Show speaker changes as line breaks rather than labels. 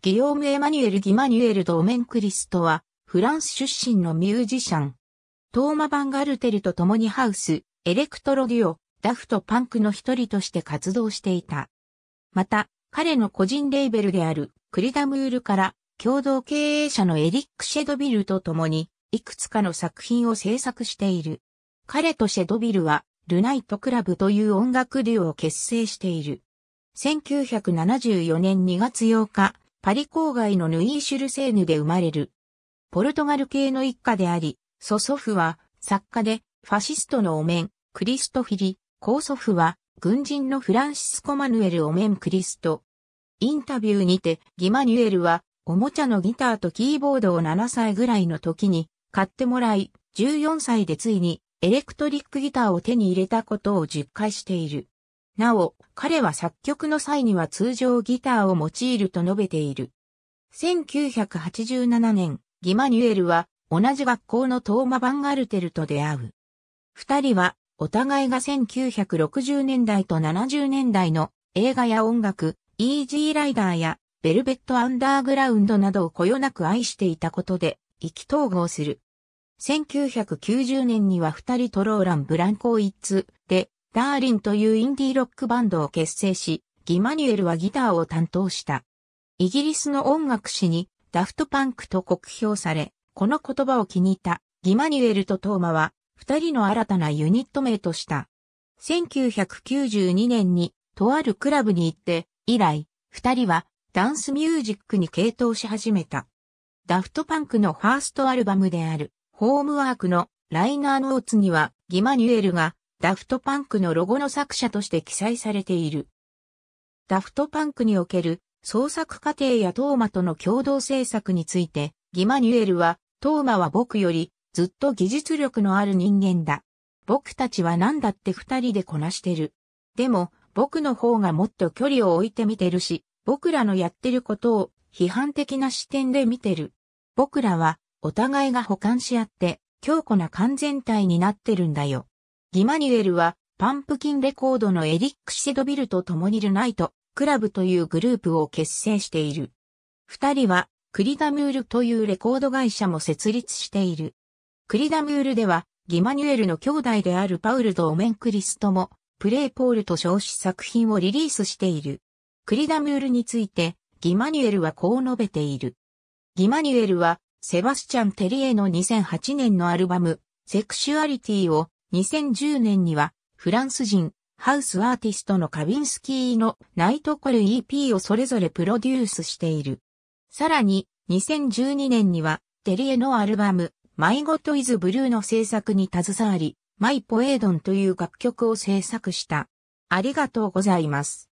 ギヨーム・エマニュエル・ギマニュエル・ドオメン・クリストは、フランス出身のミュージシャン。トーマ・バンガルテルと共にハウス、エレクトロデュオ、ダフト・パンクの一人として活動していた。また、彼の個人レーベルである、クリダムールから、共同経営者のエリック・シェドビルと共に、いくつかの作品を制作している。彼とシェドビルは、ルナイト・クラブという音楽デュオを結成している。1974年2月8日、パリ郊外のヌイーシュルセーヌで生まれる。ポルトガル系の一家であり、祖祖父は作家でファシストのお面、クリストフィリ、高祖父は軍人のフランシスコ・マヌエル・お面クリスト。インタビューにてギマニュエルはおもちゃのギターとキーボードを7歳ぐらいの時に買ってもらい、14歳でついにエレクトリックギターを手に入れたことを実感している。なお、彼は作曲の際には通常ギターを用いると述べている。1987年、ギマニュエルは同じ学校のトーマ・バンガルテルと出会う。二人はお互いが1960年代と70年代の映画や音楽、イージーライダーやベルベット・アンダーグラウンドなどをこよなく愛していたことで意気投合する。1990年には二人とローラン・ブランコイッツでダーリンというインディーロックバンドを結成し、ギマニュエルはギターを担当した。イギリスの音楽誌にダフトパンクと酷評され、この言葉を気に入ったギマニュエルとトーマは二人の新たなユニット名とした。1992年にとあるクラブに行って以来、二人はダンスミュージックに傾倒し始めた。ダフトパンクのファーストアルバムであるホームワークのライナーノーツにはギマニュエルがダフトパンクのロゴの作者として記載されている。ダフトパンクにおける創作過程やトーマとの共同制作について、ギマニュエルは、トーマは僕よりずっと技術力のある人間だ。僕たちは何だって二人でこなしてる。でも、僕の方がもっと距離を置いて見てるし、僕らのやってることを批判的な視点で見てる。僕らはお互いが補完し合って強固な完全体になってるんだよ。ギマニュエルは、パンプキンレコードのエリック・シェドビルと共にルナイト、クラブというグループを結成している。二人は、クリダムールというレコード会社も設立している。クリダムールでは、ギマニュエルの兄弟であるパウルとオメンクリストも、プレイポールと称し作品をリリースしている。クリダムールについて、ギマニュエルはこう述べている。ギマニュエルは、セバスチャン・テリエの2008年のアルバム、セクシュアリティを2010年には、フランス人、ハウスアーティストのカビンスキーのナイトコル EP をそれぞれプロデュースしている。さらに、2012年には、デリエのアルバム、マイゴトイズブルーの制作に携わり、マイポエードンという楽曲を制作した。ありがとうございます。